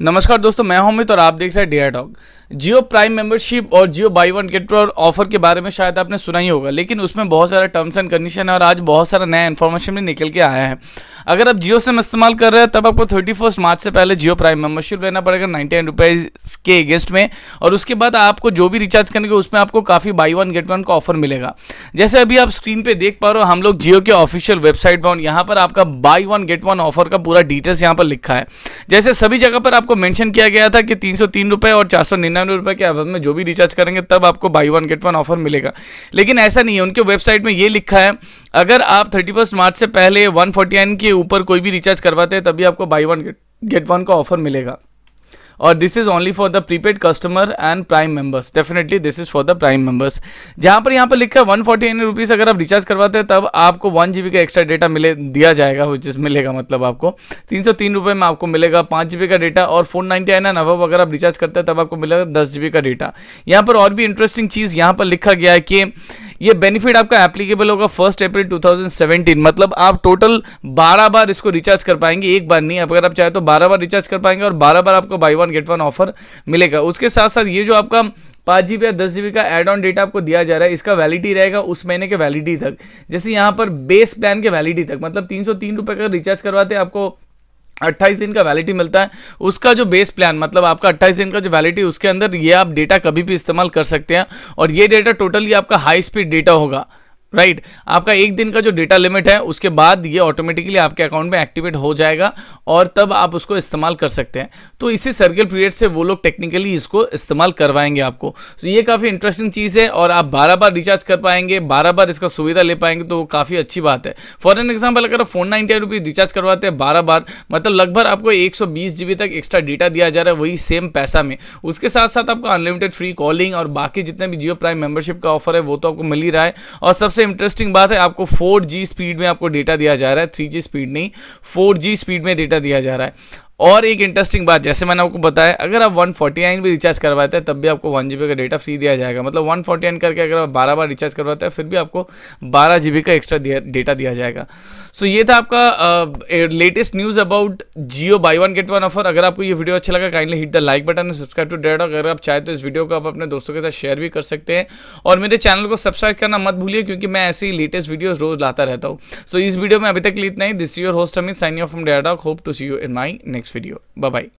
नमस्कार दोस्तों मैं हूं अमित और आप देख रहे हैं dear talk Jio prime membership और जियो बाई वन गेट और ऑफर के बारे में शायद आपने सुना ही होगा लेकिन उसमें बहुत सारा टर्म्स एंड कंडीशन है और आज बहुत सारा नया इन्फॉर्मेशन भी निकल के आया है अगर आप जियो सिम इस्तेमाल कर रहे हैं तब आपको थर्टी फर्स्ट मार्च से पहले जियो प्राइम मेंबरशिप लेना पड़ेगा नाइन्टी नाइन रुपीज़ के अगेंस्ट में और उसके बाद आपको जो भी रिचार्ज करेंगे उसमें आपको काफ़ी बाई वन गेट वन का ऑफर मिलेगा जैसे अभी आप स्क्रीन पर देख पा रहे हो हम लोग जियो के ऑफिशियल वेबसाइट पर यहाँ पर आपका buy one get one offer का पूरा डिटेल्स यहाँ पर लिखा है जैसे सभी जगह पर आपको मैंशन किया गया था कि तीन सौ तीन और चार सौ निन्यानवे के एवज में जो भी रिचार्ज करेंगे तब आपको buy one get one offer मिलेगा लेकिन ऐसा नहीं है उनके वेबसाइट में ये लिखा है अगर आप थर्टी फर्स्ट मार्च से पहले वन फोर्टी नाइन के ऊपर कोई भी रिचार्ज करवाते हैं तभी आपको बाई वन गेट वन का ऑफर मिलेगा और this is only for the prepaid customer and prime members definitely this is for the prime members जहां पर यहां पर लिखा है वन फोर्टी एन रुपीज़ अगर आप रिचार्ज करवाते हैं तब आपको वन जीबी का एक्स्ट्रा डेटा मिले दिया जाएगा विच मिलेगा मतलब आपको तीन सौ तीन रुपए में आपको मिलेगा पांच जीबी का डेटा और फोर नाइनटी नाइन एंड अगर आप रिचार्ज करते हैं तब आपको मिलेगा दस जीबी का डेटा यहाँ पर और भी इंटरेस्टिंग चीज़ यहाँ पर लिखा गया है कि ये बेनिफिट आपका एप्लीकेबल होगा फर्स्ट अप्रैल 2017 मतलब आप टोटल 12 बार इसको रिचार्ज कर पाएंगे एक बार नहीं अगर आप चाहे तो 12 बार रिचार्ज कर पाएंगे और 12 बार आपको buy one get one offer मिलेगा उसके साथ साथ ये जो आपका पाँच जी या दस जी का एड ऑन डेटा आपको दिया जा रहा है इसका वैलिडिटी रहेगा उस महीने के वैलिडिटी तक जैसे यहाँ पर बेस प्लान के वैलिडिटी तक मतलब तीन सौ तीन रुपये का रिचार्ज करवाते आपको 28 दिन का वैलिडिटी मिलता है उसका जो बेस प्लान मतलब आपका 28 दिन का जो वैलिडिटी उसके अंदर ये आप डेटा कभी भी इस्तेमाल कर सकते हैं और ये डेटा टोटली आपका हाई स्पीड डेटा होगा राइट right. आपका एक दिन का जो डेटा लिमिट है उसके बाद ये ऑटोमेटिकली आपके अकाउंट में एक्टिवेट हो जाएगा और तब आप उसको इस्तेमाल कर सकते हैं तो इसी सर्कल पीरियड से वो लोग टेक्निकली इसको इस्तेमाल करवाएंगे आपको तो ये काफ़ी इंटरेस्टिंग चीज़ है और आप बारह बार रिचार्ज कर पाएंगे बारह बार इसका सुविधा ले पाएंगे तो काफ़ी अच्छी बात है फॉर एन एग्जाम्पल अगर आप फोन नाइनटी रिचार्ज करवाते हैं बारह बार मतलब लगभग आपको एक सौ बीस तक एक्स्ट्रा डेटा दिया जा रहा है वही सेम पैसा में उसके साथ साथ आपको अनलिमिटेड फ्री कॉलिंग और बाकी जितने भी जियो प्राइम मेम्बरशिप का ऑफर है वो तो आपको मिल ही रहा है और सबसे सबसे इंटरेस्टिंग बात है आपको 4G स्पीड में आपको डेटा दिया जा रहा है 3G स्पीड नहीं 4G स्पीड में डेटा दिया जा रहा है और एक इंटरेस्टिंग बात जैसे मैंने आपको बताया अगर आप वन फोर्टी नाइन भी रिचार्ज करवाते हैं तब भी आपको वन जी का डेटा फ्री दिया जाएगा मतलब वन फोर्टी नाइन करके अगर आप बारह बार रिचार्ज करवाते हैं फिर भी आपको बारह जी का एक्स्ट्रा डेटा दिया जाएगा सो so, ये था आपका latest news about Jio buy one get one offer अगर आपको ये वीडियो अच्छा लगा kindly hit the like button subscribe to that अगर आप चाहे तो इस वीडियो को आप अपने दोस्तों के साथ शेयर भी कर सकते हैं और मेरे चैनल को सब्सक्राइब करना मत भूलिए क्योंकि मैं ऐसी लेटेस्ट वीडियोज रोज लाता रहता हूँ सो so, इस वीडियो में अभी तक इतना ही this your host Amit sign off from that hope to see you in my next next video. Bye bye.